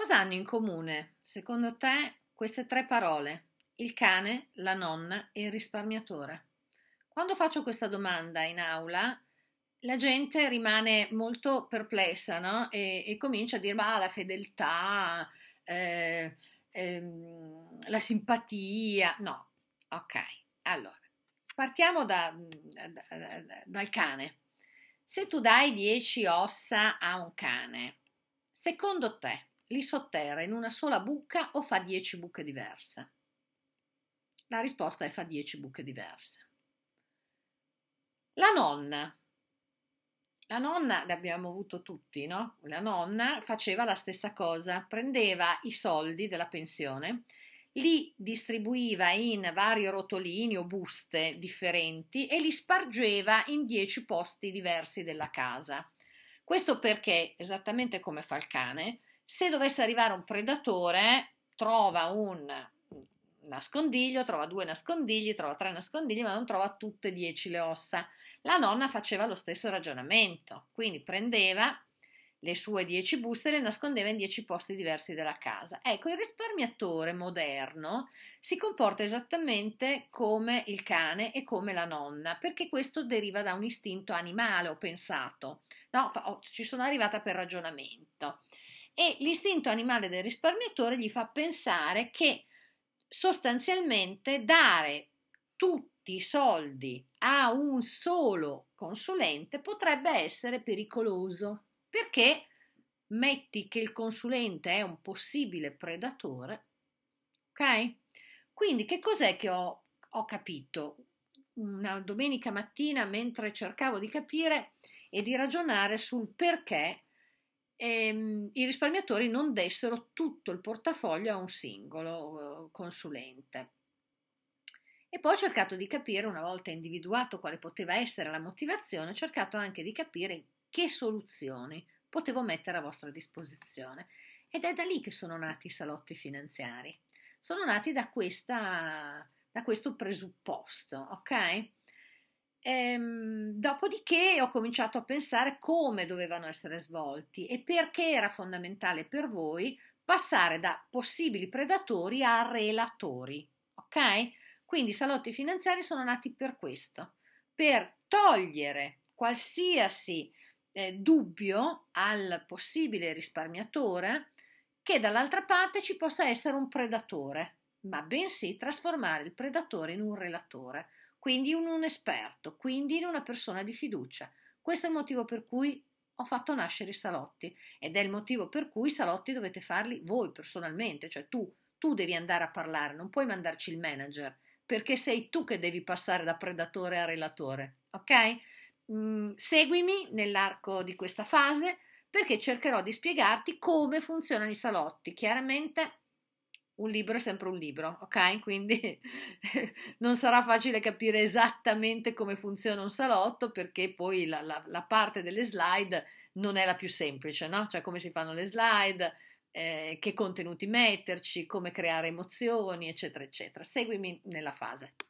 Cosa hanno in comune, secondo te, queste tre parole? Il cane, la nonna e il risparmiatore. Quando faccio questa domanda in aula, la gente rimane molto perplessa no? e, e, comincia a dire ma la fedeltà, eh, ehm, la simpatia. No, ok. Allora, partiamo da, da, da, dal cane. Se tu dai 10 ossa a un cane, secondo te li sotterra in una sola buca o fa 10 buche diverse? La risposta è fa 10 buche diverse. La nonna. La nonna, l'abbiamo avuto tutti, no? La nonna faceva la stessa cosa, prendeva i soldi della pensione, li distribuiva in vari rotolini o buste differenti e li spargeva in dieci posti diversi della casa. Questo perché, esattamente come fa il cane, se dovesse arrivare un predatore, trova un nascondiglio, trova due nascondigli, trova tre nascondigli, ma non trova tutte e dieci le ossa. La nonna faceva lo stesso ragionamento, quindi prendeva le sue dieci buste e le nascondeva in dieci posti diversi della casa. Ecco, il risparmiatore moderno si comporta esattamente come il cane e come la nonna, perché questo deriva da un istinto animale, ho pensato. No, oh, ci sono arrivata per ragionamento e l'istinto animale del risparmiatore gli fa pensare che sostanzialmente dare tutti i soldi a un solo consulente potrebbe essere pericoloso perché metti che il consulente è un possibile predatore, ok? Quindi che cos'è che ho, ho capito? Una domenica mattina mentre cercavo di capire e di ragionare sul perché ehm, i risparmiatori non dessero tutto il portafoglio a un singolo eh, consulente. E poi ho cercato di capire, una volta individuato quale poteva essere la motivazione, ho cercato anche di capire che soluzioni potevo mettere a vostra disposizione. Ed è da lì che sono nati i salotti finanziari. Sono nati da, questa, da questo presupposto, ok? Ehm, dopodiché ho cominciato a pensare come dovevano essere svolti e perché era fondamentale per voi passare da possibili predatori a relatori. Ok? Quindi i salotti finanziari sono nati per questo, per togliere qualsiasi eh, dubbio al possibile risparmiatore che dall'altra parte ci possa essere un predatore, ma bensì trasformare il predatore in un relatore quindi in un esperto, quindi in una persona di fiducia. Questo è il motivo per cui ho fatto nascere i salotti ed è il motivo per cui i salotti dovete farli voi personalmente, cioè tu, tu devi andare a parlare, non puoi mandarci il manager, perché sei tu che devi passare da predatore a relatore, ok? Mm, seguimi nell'arco di questa fase perché cercherò di spiegarti come funzionano i salotti. Chiaramente un libro è sempre un libro, ok? Quindi non sarà facile capire esattamente come funziona un salotto perché poi la, la, la parte delle slide non è la più semplice, no? Cioè come si fanno le slide, eh, che contenuti metterci, come creare emozioni, eccetera, eccetera. Seguimi nella fase.